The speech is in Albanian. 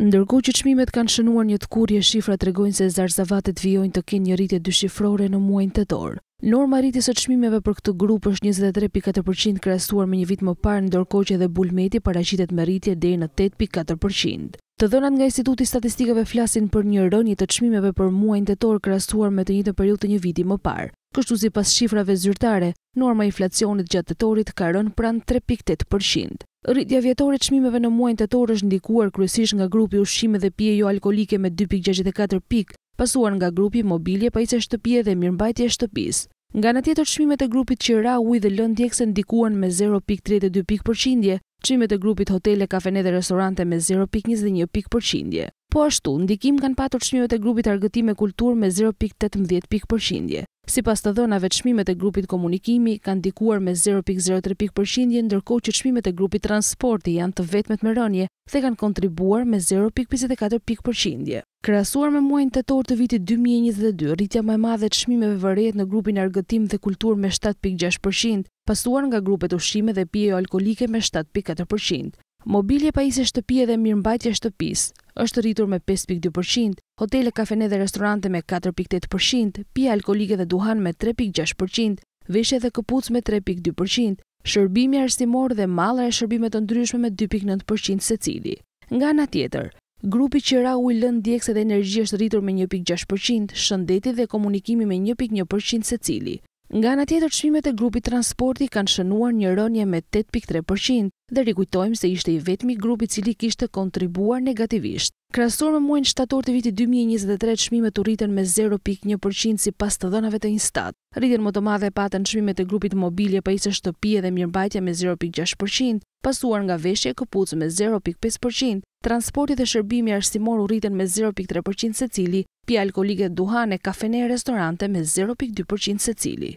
Ndërko që qmimet kanë shënuar një të kurje, shifra të regojnë se zarzavatet vjojnë të kinë një rritje dyshifrore në muajnë të torë. Norma rritis e qmimeve për këtë grupë është 23.4% krestuar me një vit më parë, ndërko që edhe bulmeti paracitet me rritje dhe në 8.4%. Të dhënat nga Instituti Statistikave flasin për një rënjë të çmimeve për muajin tetor krahasuar me të njëjtën periudhë të një viti më parë. Kështu si pas shifrave zyrtare, norma inflacionit gjatë të torit ka rën pran 3.8%. Rritja vjetore e çmimeve në muajin tetor është ndikuar kryesisht nga grupi ushqime dhe pije jo alkolike me 2.64 pik, pasuar nga grupi mobilje, pajisje shtëpie dhe mirëmbajtje shtëpis. shtëpisë. Nga në tjetër, çmimet e grupit qira, ujë dhe lënë djegëse ndikuan me 0.32 pikë përqindje, çmimet e grupit hotele, kafene dhe restorante me 0.21 pikë përqindje. Po ashtu, ndikim kanë patur çmimet e grupit argëtim e kultur me 0.18 pikë përqindje. Sipas të dhënave, shmimet e grupit komunikimi kanë ndikuar me 0.03 pikë përqindje, ndërkohë që çmimet e grupit transporti janë të vetmet me rënje, dhe kanë kontribuar me 0.54 pikë përqindje. Krahasuar me muajin tetor të vitit 2022, rritja më e madhe e çmimeve vërehet në grupin argëtim dhe kultur me 7.6%, pasuar nga grupet ushqime dhe pije alkolike me 7.4%, mobilje paqise shtëpi dhe mirëmbajtje shtëpis, është rritur me 5.2%, hotele, kafene dhe restorante me 4.8%, pia alkoholike dhe duhan me 3.6%, veshje dhe këpuc me 3.2%, shërbimi arsimor dhe malër e shërbime të ndryshme me 2.9% se cili. Nga nga tjetër, grupi që ra u i lën djekse dhe energji është rritur me 1.6%, shëndeti dhe komunikimi me 1.1% se cili. Nga në tjetër, çmimet e grupit transporti kanë shënuar një rënje me 8.3% dhe rikujtojmë se ishte i vetmi grupi i cili kishte kontribuar negativisht. Krahasuar me muajin shtator të vitit 2023, çmimet u rritën me 0.1% sipas të dhënave të Instat. Rritjen më të madhe e patën çmimet e grupit mobilje, isë shtëpije dhe mirëmbajtje me 0.6%, pasuar nga veshje këpucë me 0.5% Transporti dhe shërbimi arsimor u rritën me 0.3% se cili, pja alkoholike duha në kafene e restorante me 0.2% se cili.